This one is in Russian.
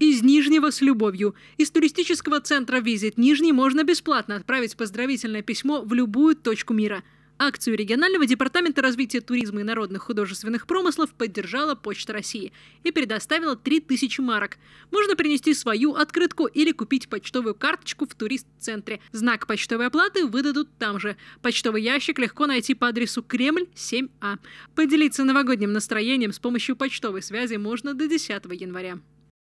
Из Нижнего с любовью. Из туристического центра «Визит Нижний» можно бесплатно отправить поздравительное письмо в любую точку мира. Акцию регионального департамента развития туризма и народных художественных промыслов поддержала Почта России и предоставила 3000 марок. Можно принести свою открытку или купить почтовую карточку в турист-центре. Знак почтовой оплаты выдадут там же. Почтовый ящик легко найти по адресу Кремль 7А. Поделиться новогодним настроением с помощью почтовой связи можно до 10 января.